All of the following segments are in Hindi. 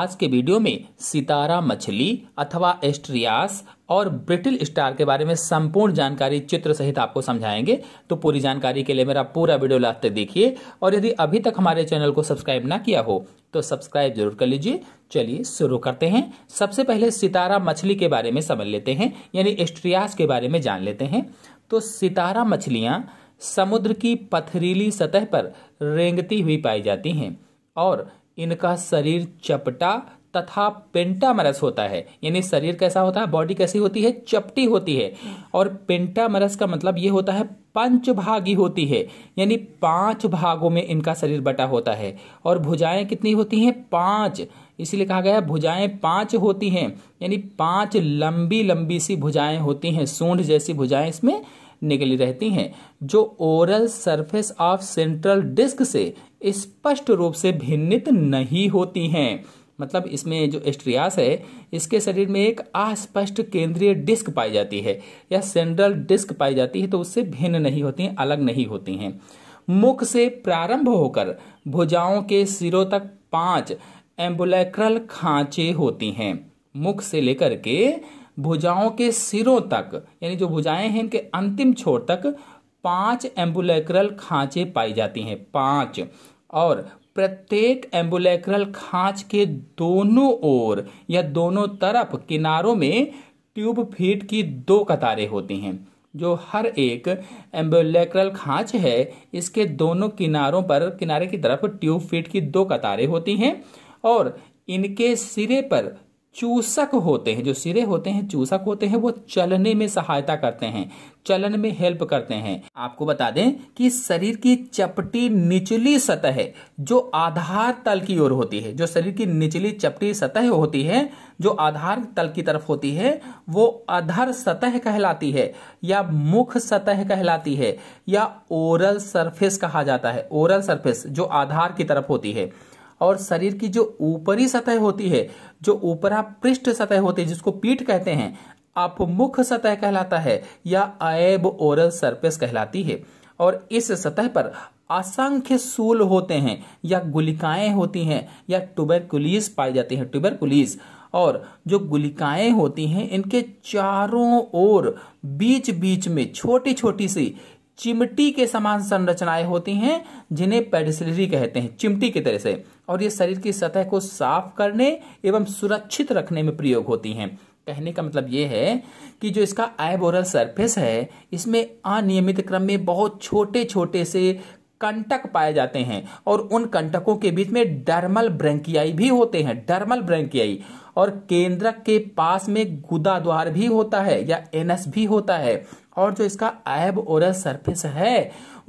आज के वीडियो में सितारा मछली अथवा एस्ट्रियास और ब्रिटिल स्टार के बारे में संपूर्ण जानकारी चित्र सहित आपको समझाएंगे तो पूरी जानकारी के लिए मेरा पूरा वीडियो लास्ट तक देखिए और यदि अभी तक हमारे चैनल को सब्सक्राइब ना किया हो तो सब्सक्राइब जरूर कर लीजिए चलिए शुरू करते हैं सबसे पहले सितारा मछली के बारे में समझ लेते हैं यानी एस्ट्रियास के बारे में जान लेते हैं तो सितारा मछलियाँ समुद्र की पथरीली सतह पर रेंगती हुई पाई जाती हैं और इनका शरीर चपटा तथा पेंटामरस होता है यानी शरीर कैसा होता है बॉडी कैसी होती है चपटी होती है और पेंटामरस का मतलब ये होता है पंचभागी होती है यानी पांच भागों में इनका शरीर बटा होता है और भुजाएं कितनी होती हैं पांच इसलिए कहा गया है भुजाएं पांच होती हैं यानी पांच लंबी लंबी सी भुजाएं होती हैं सूंढ जैसी भुजाएं इसमें निकली रहती हैं जो oral surface of central disc से स्पष्ट रूप से भिन्नित नहीं होती हैं मतलब इसमें जो एस्ट्रियास है इसके शरीर में एक अस्पष्ट केंद्रीय डिस्क पाई जाती है या सेंट्रल डिस्क पाई जाती है तो उससे भिन्न नहीं होती हैं अलग नहीं होती हैं मुख से प्रारंभ होकर भुजाओं के सिरों तक पांच एम्बुलैक्रल खांचे होती हैं मुख से लेकर के भुजाओं के सिरों तक यानी जो भुजाएं हैं इनके अंतिम छोर तक पांच एम्बुलेक्रल खांचे पाई जाती हैं पांच और प्रत्येक एम्बुलेक्रल खांच के दोनों ओर या दोनों तरफ किनारों में ट्यूब फीट की दो कतारें होती हैं जो हर एक एम्बुलेक्रल खांच है इसके दोनों किनारों पर किनारे की तरफ ट्यूब फीट की दो कतारें होती हैं और इनके सिरे पर चूसक होते हैं जो सिरे होते हैं चूसक होते हैं वो चलने में सहायता करते हैं चलन में हेल्प करते हैं आपको बता दें कि शरीर की चपटी निचली सतह है जो आधार तल की ओर होती है जो शरीर की निचली चपटी सतह होती है जो आधार तल की तरफ होती है वो अधर सतह कहलाती है या मुख सतह कहलाती है या ओरल सरफेस कहा जाता है ओरल सरफेस जो आधार की तरफ होती है और शरीर की जो ऊपरी सतह होती है जो ऊपरा पृष्ठ सतह होती है जिसको पीठ कहते हैं आप मुख सतह कहलाता है या अब ओरल सरफेस कहलाती है और इस सतह पर असंख्य सूल होते हैं या गुलिकाएं होती हैं या टुबरकुलीज पाई जाती है टुबरकुलीज और जो गुलिकाएं होती हैं इनके चारों ओर बीच बीच में छोटी छोटी सी चिमटी के समान संरचनाएं होती हैं जिन्हें पेडिसलरी कहते हैं चिमटी की तरह से और ये शरीर की सतह को साफ करने एवं सुरक्षित रखने में प्रयोग होती हैं कहने का मतलब ये है कि जो इसका आईबोरल सरफेस है इसमें अनियमित क्रम में बहुत छोटे छोटे से कंटक पाए जाते हैं और उन कंटकों के बीच में डर्मल ब्रेंकियाई भी होते हैं डर्मल ब्रेंकियाई और केंद्रक के पास में गुदा द्वार भी होता है या एनएस भी होता है और जो इसका ऐब और सरफेस है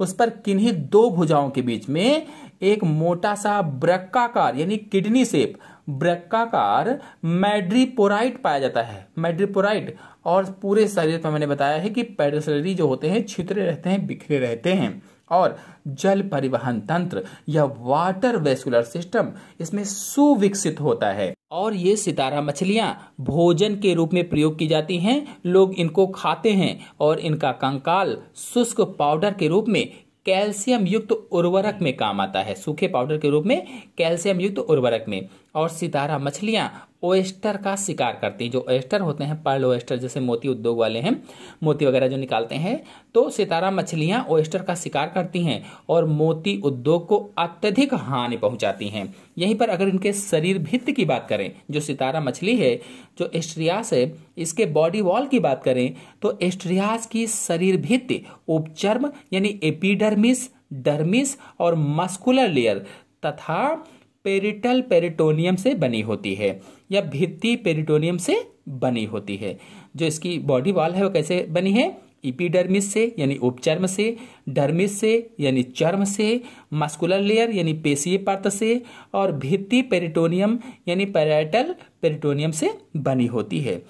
उस पर किन्हीं दो भुजाओं के बीच में एक मोटा सा ब्रक्काकार यानी किडनी सेप ब्रक्काकार मैड्रीपोराइट पाया जाता है मैड्रीपोराइट और पूरे शरीर पर मैंने बताया है कि पेडोसलरी जो होते हैं छितरे रहते हैं बिखरे रहते हैं और जल परिवहन तंत्र या वाटर वेस्कुलर सिस्टम इसमें सुविकसित होता है और ये सितारा मछलियाँ भोजन के रूप में प्रयोग की जाती हैं लोग इनको खाते हैं और इनका कंकाल शुष्क पाउडर के रूप में कैल्शियम युक्त उर्वरक में काम आता है सूखे पाउडर के रूप में कैल्शियम युक्त उर्वरक में और सितारा मछलियां ओएस्टर का शिकार करती हैं जो ओएस्टर होते हैं पर्ल ओएस्टर जैसे मोती उद्योग वाले हैं मोती वगैरह जो निकालते हैं तो सितारा मछलियां ओएस्टर का शिकार करती हैं और मोती उद्योग को अत्यधिक हानि पहुंचाती हैं यहीं पर अगर इनके शरीर भित्त की बात करें जो सितारा मछली है जो एस्ट्रियास है इसके बॉडी वॉल की बात करें तो एस्ट्रियास की शरीर भित्त उपचर्म यानी एपीडर्मिस डर्मिस और मस्कुलर लेयर तथा पेरिटल पेरिटोनियम से बनी होती है या भित्ति पेरिटोनियम से बनी होती है जो इसकी बॉडी वॉल है वो कैसे बनी है इपीडर्मिस से यानी उपचर्म से डर्मिस से यानी चर्म से मस्कुलर लेयर यानी पेशीय पात्र से और भित्ति पेरिटोनियम यानी पैराइटल पेरिटोनियम से बनी होती है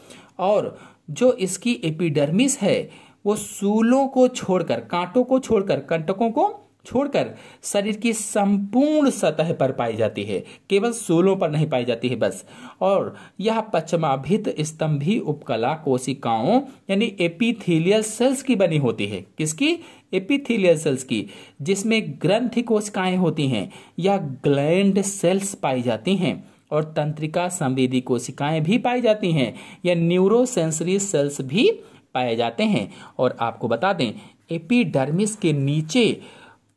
और जो इसकी एपिडर्मिस है वो सूलों को छोड़कर कांटों को छोड़कर कंटकों को छोड़कर शरीर की संपूर्ण सतह पर पाई जाती है केवल सोलों पर नहीं पाई जाती है बस और यह पचमाभित स्तंभी उपकला कोशिकाओं यानी एपिथेलियल सेल्स की बनी होती है किसकी एपिथेलियल सेल्स की जिसमें ग्रंथि कोशिकाएं होती हैं या ग्लैंड सेल्स पाई जाती हैं और तंत्रिका संवेदी कोशिकाएं भी पाई जाती हैं या न्यूरोसेंसरी सेल्स भी पाए जाते हैं और आपको बता दें एपिडर्मिस के नीचे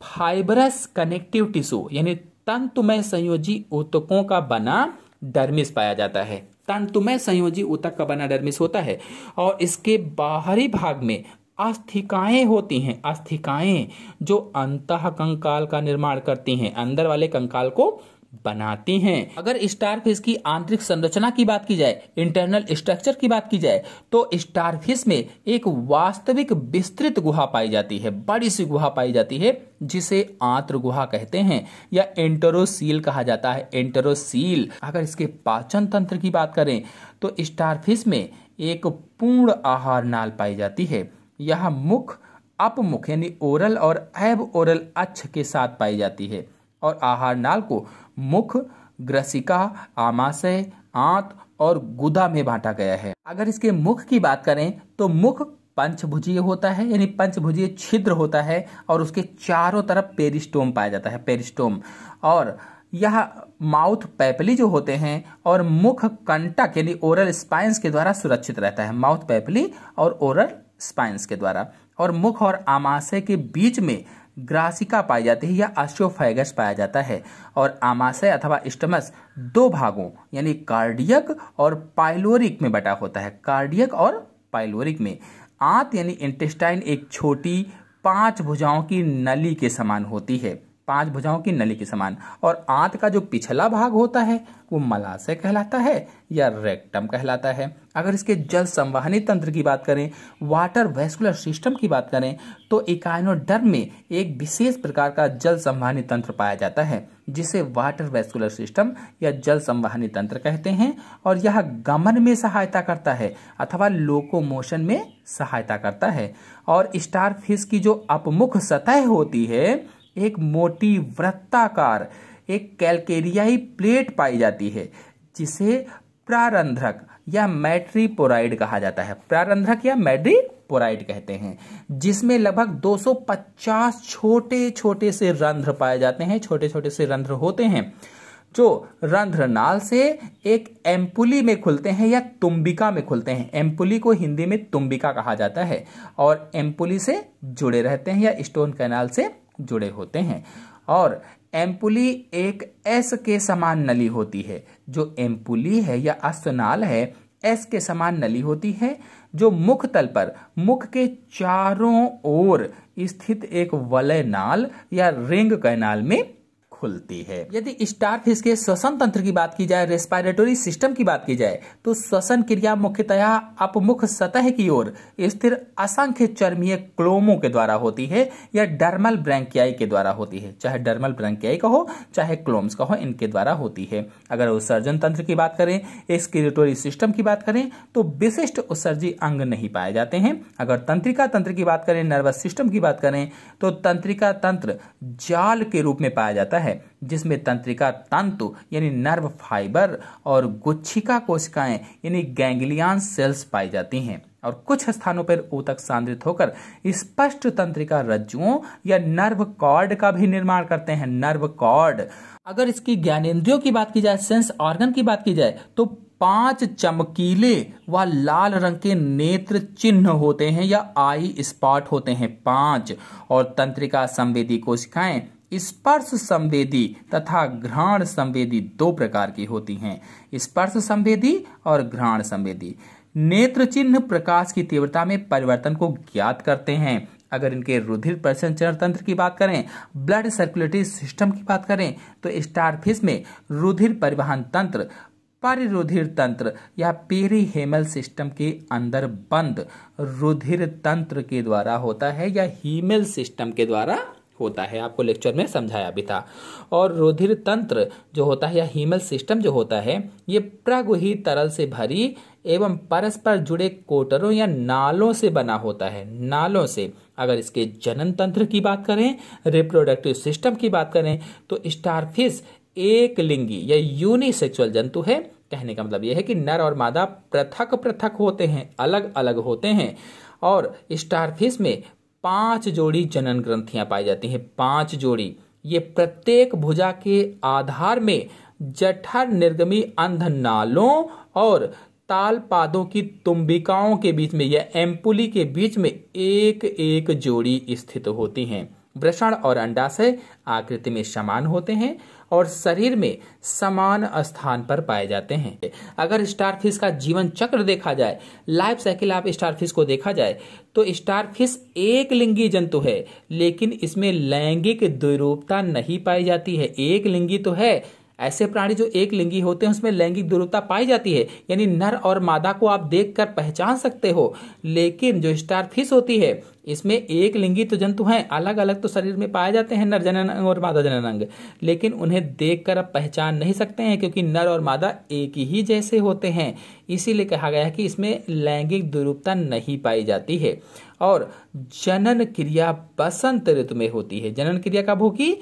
फाइबरस कनेक्टिव टिश्यू यानी तंतुमय संयोजी ऊतकों का बना डर्मिस पाया जाता है तंतुमय संयोजी ऊतक का बना डर्मिस होता है और इसके बाहरी भाग में अस्थिकाएं होती हैं अस्थिकाएं जो अंत कंकाल का निर्माण करती हैं अंदर वाले कंकाल को बनाते हैं अगर स्टारफिश की आंतरिक संरचना की बात की जाए इंटरनल स्ट्रक्चर की बात की जाए तो स्टारफिश में एक वास्तविक विस्तृत गुहा पाई जाती है बड़ी सी गुहा पाई जाती है जिसे आंत्र गुहा कहते हैं या एंटरोसील कहा जाता है एंटरोसील अगर इसके पाचन तंत्र की बात करें तो स्टारफिश में एक पूर्ण आहार नाल पाई जाती है यह मुख अपमुख यानी ओरल और ऐब ओरल अच्छ के साथ पाई जाती है और आहार नाल को मुख ग्रसिका आमाशय आंत और गुदा में बांटा गया है अगर इसके मुख की बात करें तो मुख पंचभुजीय होता है यानी पंचभुजीय छिद्र होता है और उसके चारों तरफ पेरिस्टोम पाया जाता है पेरिस्टोम और यह माउथ पैपली जो होते हैं और मुख कंटक यानी ओरल स्पाइंस के द्वारा सुरक्षित रहता है माउथ पैपली और ओरल स्पाइंस के द्वारा और मुख और आमाशय के बीच में ग्रासिका पाई जाती है या आस्टियोफाइगस पाया जाता है और आमाशय अथवा स्टमस दो भागों यानी कार्डियक और पाइलोरिक में बटा होता है कार्डियक और पाइलोरिक में आंत यानी इंटेस्टाइन एक छोटी पांच भुजाओं की नली के समान होती है पांच भुजाओं की नली के समान और आंत का जो पिछला भाग होता है वो मलाशय कहलाता है या रेक्टम कहलाता है अगर इसके जल संवाहनी तंत्र की बात करें वाटर वेस्कुलर सिस्टम की बात करें तो इकाइनोडर्म में एक विशेष प्रकार का जल संवाहनी तंत्र पाया जाता है जिसे वाटर वेस्कुलर सिस्टम या जल संवाहनी तंत्र कहते हैं और यह गमन में सहायता करता है अथवा लोकोमोशन में सहायता करता है और स्टार फिश की जो अपमुख सतह होती है एक मोटी वृत्ताकार एक कैलकेरियाई प्लेट पाई जाती है जिसे प्रारंध्रक या मैट्रीपोराइड कहा जाता है प्रारंध्रक या मैड्रीपोराइड कहते हैं जिसमें लगभग 250 छोटे छोटे से रंध्र पाए जाते हैं छोटे छोटे से रंध्र होते हैं जो रंध्र नाल से एक एम्पुली में खुलते हैं या तुम्बिका में खुलते हैं एम्पुली को हिंदी में तुम्बिका कहा जाता है और एम्पुली से जुड़े रहते हैं या स्टोन कैनाल से जुड़े होते हैं और एम्पुली एक एस के समान नली होती है जो एम्पुली है या अस्तनाल है एस के समान नली होती है जो मुख तल पर मुख के चारों ओर स्थित एक वलय नाल या रिंग कैनाल में खुलती है यदि स्टार फिश के श्वसन तंत्र की बात की जाए रेस्पायरेटोरी सिस्टम की बात की जाए तो श्वसन क्रिया मुख्यतया अपमुख सतह की ओर स्थिर असंख्य चर्मीय क्लोमो के द्वारा होती है या डर्मल ब्रैंकियाई के द्वारा होती है चाहे डर्मल ब्रैंकियाई का हो चाहे क्लोम्स का हो इनके द्वारा होती है अगर उत्सर्जन तंत्र की बात करें एक्सक्रिटोरी सिस्टम की बात करें तो विशिष्ट उत्सर्जी अंग नहीं पाए जाते हैं अगर तंत्रिका तंत्र की बात करें नर्वस सिस्टम की बात करें तो तंत्रिका तंत्र जाल के रूप में पाया जाता है जिसमें तंत्रिका तंतु यानी नर्व फाइबर और गुच्छिका कोशिकाएं यानी गैंग्लियन सेल्स पाई जाती हैं और कुछ स्थानों पर ऊतक सांद्रित होकर स्पष्ट तंत्रिका रज्जुओं या नर्व कॉर्ड का भी निर्माण करते हैं नर्व कॉर्ड अगर इसकी ज्ञानेन्द्रियों की बात की जाए सेंस ऑर्गन की बात की जाए तो पांच चमकीले व लाल रंग के नेत्र चिन्ह होते हैं या आई स्पॉट होते हैं पांच और तंत्रिका संवेदी कोशिकाएं स्पर्श संवेदी तथा घ्राण संवेदी दो प्रकार की होती हैं स्पर्श संवेदी और घ्राण संवेदी नेत्र चिन्ह प्रकाश की तीव्रता में परिवर्तन को ज्ञात करते हैं अगर इनके रुधिर प्रसंचरण तंत्र की बात करें ब्लड सर्कुलेटरी सिस्टम की बात करें तो स्टारफिश में रुधिर परिवहन तंत्र परिरुधिर तंत्र या पेरी हेमल सिस्टम के अंदर बंद रुधिर तंत्र के द्वारा होता है या हीमेल सिस्टम के द्वारा होता है आपको लेक्चर में समझाया भी था और रुधिर तंत्र जो होता है या हीमल सिस्टम जो होता है ये प्रगुही तरल से भरी एवं परस्पर जुड़े कोटरों या नालों से बना होता है नालों से अगर इसके जनन तंत्र की बात करें रिप्रोडक्टिव सिस्टम की बात करें तो स्टारफिश एक लिंगी या यूनिसेक्सुअल जंतु है कहने का मतलब यह है कि नर और मादा पृथक पृथक होते हैं अलग अलग होते हैं और स्टारफिश में पांच जोड़ी जनन ग्रंथियां पाई जाती हैं पांच जोड़ी ये प्रत्येक भुजा के आधार में जठर निर्गमी अंध नालों और ताल पादों की तुम्बिकाओं के बीच में या एम्पुली के बीच में एक एक जोड़ी स्थित होती हैं वृषण और अंडाशय आकृति में समान होते हैं और शरीर में समान स्थान पर पाए जाते हैं अगर स्टारफिश का जीवन चक्र देखा जाए लाइफ साइकिल आप स्टारफिश को देखा जाए तो स्टारफिश एक लिंगी जंतु है लेकिन इसमें लैंगिक द्विरूपता नहीं पाई जाती है एक लिंगी तो है ऐसे प्राणी जो एक लिंगी होते हैं उसमें लैंगिक दुरूपता पाई जाती है यानी नर और मादा को आप देखकर पहचान सकते हो लेकिन जो स्टारफिश होती है इसमें एक लिंगी तो जंतु हैं अलग अलग तो शरीर में पाए जाते हैं नर जनन अंग और मादा जनन अंग लेकिन उन्हें देखकर आप पहचान नहीं सकते हैं क्योंकि नर और मादा एक ही जैसे होते हैं इसीलिए कहा गया है कि इसमें लैंगिक दुरूपता नहीं पाई जाती है और जनन क्रिया बसंत ऋतु में होती है जनन क्रिया कब होगी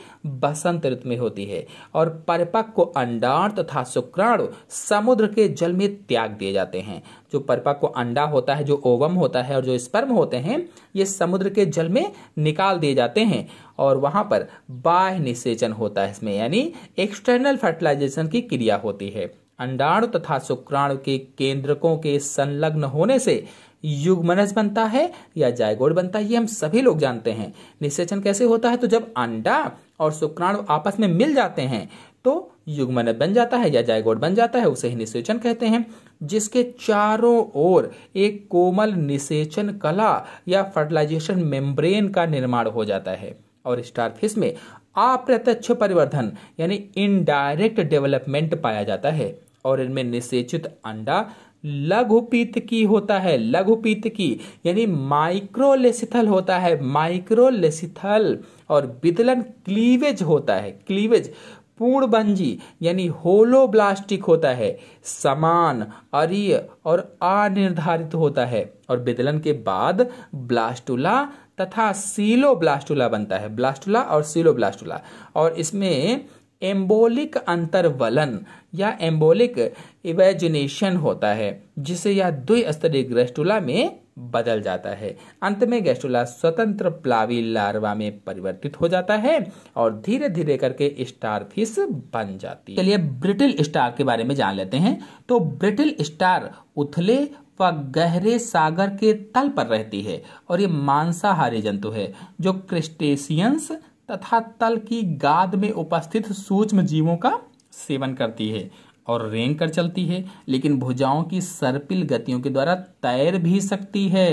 बसंत ऋतु में होती है और परिपक्व अंडाण तथा शुक्राणु समुद्र के जल में त्याग दिए जाते हैं जो परिपक्व अंडा होता है जो ओवम होता है और जो स्पर्म होते हैं ये समुद्र के जल में निकाल दिए जाते हैं और वहाँ पर बाह्य निषेचन होता है इसमें यानी एक्सटर्नल फर्टिलाइजेशन की क्रिया होती है अंडाणु तथा शुक्राणु के केंद्रकों के संलग्न होने से युगमनस बनता है या जायगोड बनता है ये हम सभी लोग जानते हैं निषेचन कैसे होता है तो जब अंडा और शुक्राणु आपस में मिल जाते हैं तो युग्मन बन जाता है या जायगोड बन जाता है उसे ही निषेचन कहते हैं जिसके चारों ओर एक कोमल निषेचन कला या फर्टिलाइजेशन मेम्ब्रेन का निर्माण हो जाता है और स्टारफिश में अप्रत्यक्ष परिवर्धन यानी इनडायरेक्ट डेवलपमेंट पाया जाता है और इनमें निषेचित अंडा लघुपीत की होता है लघुपीत की यानी माइक्रोलेसिथल होता है माइक्रोलेसिथल और विदलन क्लीवेज होता है क्लीवेज पूर्णबंजी यानी होलोब्लास्टिक होता है समान अरिय और अनिर्धारित होता है और विदलन के बाद ब्लास्टुला तथा सीलो ब्लास्टुला बनता है ब्लास्टुला और सीलो ब्लास्टुला और इसमें एम्बोलिक अंतर्वलन या एम्बोलिक इवेजिनेशन होता है जिसे यह द्विस्तरीय ग्रेस्टुला में बदल जाता है अंत में गैस्ट्रोला स्वतंत्र प्लावी लार्वा में परिवर्तित हो जाता है और धीरे धीरे करके स्टार फिश बन जाती है चलिए ब्रिटिल स्टार के बारे में जान लेते हैं तो ब्रिटिल स्टार उथले व गहरे सागर के तल पर रहती है और ये मांसाहारी जंतु है जो क्रिस्टेशियंस तथा तल की गाद में उपस्थित सूक्ष्म जीवों का सेवन करती है और रेंग कर चलती है लेकिन भुजाओं की सर्पिल गतियों के द्वारा तैर भी सकती है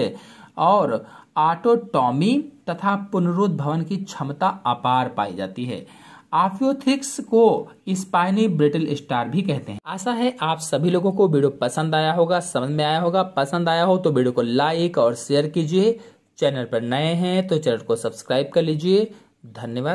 और ऑटोटॉमी तथा पुनरुद्भवन की क्षमता अपार पाई जाती है आफियोथिक्स को स्पाइनी ब्रिटल स्टार भी कहते हैं आशा है आप सभी लोगों को वीडियो पसंद आया होगा समझ में आया होगा पसंद आया हो तो वीडियो को लाइक और शेयर कीजिए चैनल पर नए हैं तो चैनल को सब्सक्राइब कर लीजिए धन्यवाद